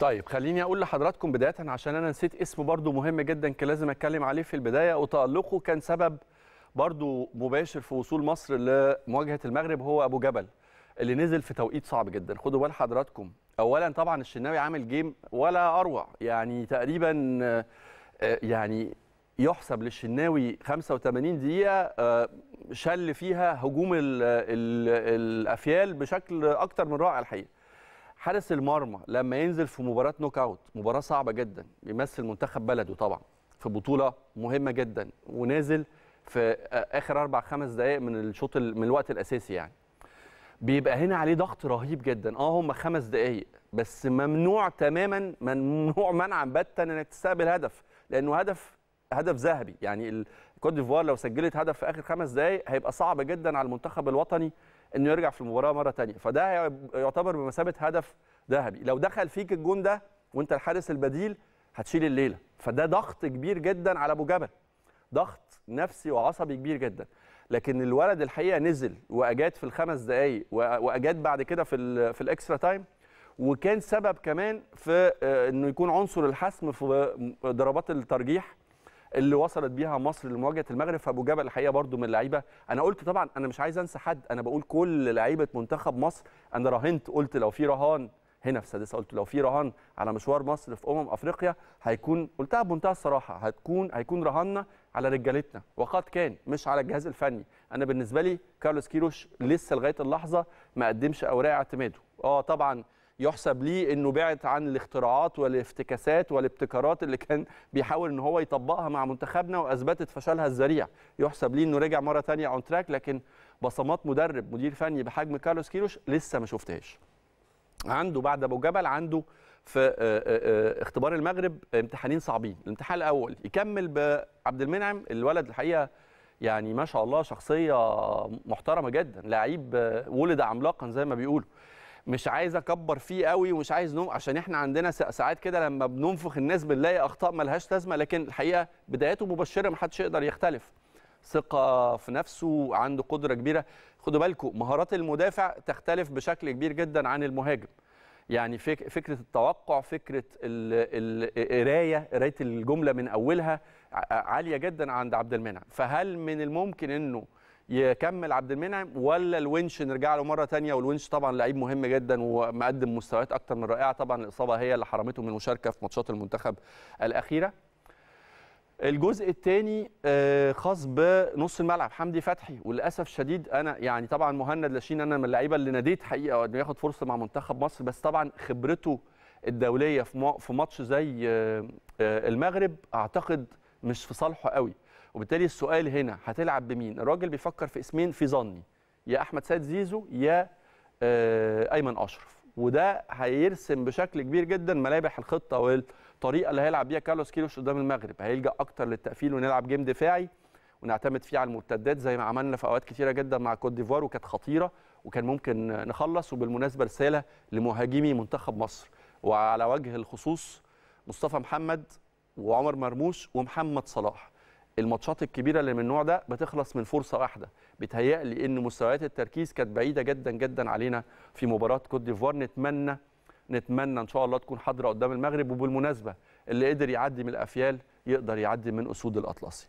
طيب خليني اقول لحضراتكم بدايه عشان انا نسيت اسم برضو مهم جدا كان لازم اتكلم عليه في البدايه وتالقه كان سبب برضو مباشر في وصول مصر لمواجهه المغرب هو ابو جبل اللي نزل في توقيت صعب جدا خدوا بال حضراتكم اولا طبعا الشناوي عامل جيم ولا اروع يعني تقريبا آه، يعني يحسب للشناوي 85 دقيقه آه، شل فيها هجوم الافيال بشكل اكتر من رائع الحقيقه حارس المرمى لما ينزل في مباراه نوك اوت مباراه صعبه جدا بيمثل منتخب بلده طبعا في بطوله مهمه جدا ونازل في اخر اربع خمس دقائق من الشوط من الوقت الاساسي يعني بيبقى هنا عليه ضغط رهيب جدا اه هم خمس دقائق بس ممنوع تماما ممنوع منعا باتا انك تستقبل هدف لانه هدف هدف ذهبي يعني الكوت ديفوار لو سجلت هدف في اخر خمس دقائق هيبقى صعب جدا على المنتخب الوطني انه يرجع في المباراه مره ثانيه فده يعتبر بمثابه هدف ذهبي لو دخل فيك الجون ده وانت الحارس البديل هتشيل الليله فده ضغط كبير جدا على ابو جبل ضغط نفسي وعصبي كبير جدا لكن الولد الحقيقه نزل واجاد في الخمس دقائق واجاد بعد كده في في الاكسترا تايم وكان سبب كمان في آه، انه يكون عنصر الحسم في ضربات الترجيح اللي وصلت بيها مصر لمواجهه المغرب فابو جبل الحقيقه برده من اللعيبه انا قلت طبعا انا مش عايز انسى حد انا بقول كل لعيبه منتخب مصر انا راهنت قلت لو في رهان هنا في السادسه قلت لو في رهان على مشوار مصر في امم افريقيا هيكون قلتها بمنتهى الصراحه هتكون هيكون رهاننا على رجالتنا وقد كان مش على الجهاز الفني انا بالنسبه لي كارلوس كيروش لسه لغايه اللحظه ما قدمش اوراق اعتماده اه طبعا يحسب ليه انه بعد عن الاختراعات والافتكاسات والابتكارات اللي كان بيحاول ان هو يطبقها مع منتخبنا واثبتت فشلها الذريع يحسب ليه انه رجع مره ثانيه اون تراك لكن بصمات مدرب مدير فني بحجم كارلوس كيروش لسه ما شفتهاش عنده بعد ابو جبل عنده في آه، آه، آه، اختبار المغرب امتحانين صعبين الامتحان الاول يكمل بعبد المنعم الولد الحقيقه يعني ما شاء الله شخصيه محترمه جدا لعيب ولد عملاقا زي ما بيقولوا مش عايز اكبر فيه قوي ومش عايز نوم عشان احنا عندنا ساعات كده لما بننفخ الناس بنلاقي اخطاء ملهاش لازمه لكن الحقيقه بداياته مبشره محدش يقدر يختلف ثقه في نفسه عنده قدره كبيره خدوا بالكم مهارات المدافع تختلف بشكل كبير جدا عن المهاجم يعني فك... فكره التوقع فكره القرايه قرايه الجمله من اولها عاليه جدا عند عبد المنعم فهل من الممكن انه يكمل عبد المنعم ولا الونش نرجع له مره ثانيه والونش طبعا لعيب مهم جدا ومقدم مستويات اكتر من رائعه طبعا الاصابه هي اللي حرمته من المشاركه في ماتشات المنتخب الاخيره الجزء الثاني آه، خاص بنص الملعب حمدي فتحي وللاسف شديد انا يعني طبعا مهند لاشين انا من اللعيبه اللي ناديت حقيقه انه ياخد فرصه مع منتخب مصر بس طبعا خبرته الدوليه في ماتش زي آه، آه، المغرب اعتقد مش في صالحه قوي وبالتالي السؤال هنا هتلعب بمين الراجل بيفكر في اسمين في ظني يا احمد سيد زيزو يا آه، ايمن اشرف وده هيرسم بشكل كبير جدا ملامح الخطه والطريقه اللي هيلعب بيها كارلوس كيلوش قدام المغرب هيلجا اكتر للتقفيل ونلعب جيم دفاعي ونعتمد فيه على المرتدات زي ما عملنا في اوقات كتيره جدا مع كوت ديفوار وكانت خطيره وكان ممكن نخلص وبالمناسبه رساله لمهاجمي منتخب مصر وعلى وجه الخصوص مصطفى محمد وعمر مرموش ومحمد صلاح الماتشات الكبيره اللي من النوع ده بتخلص من فرصه واحده لي ان مستويات التركيز كانت بعيده جدا جدا علينا في مباراه كوت ديفوار نتمنى نتمنى ان شاء الله تكون حاضره قدام المغرب وبالمناسبه اللي قدر يعدي من الافيال يقدر يعدي من اسود الاطلسي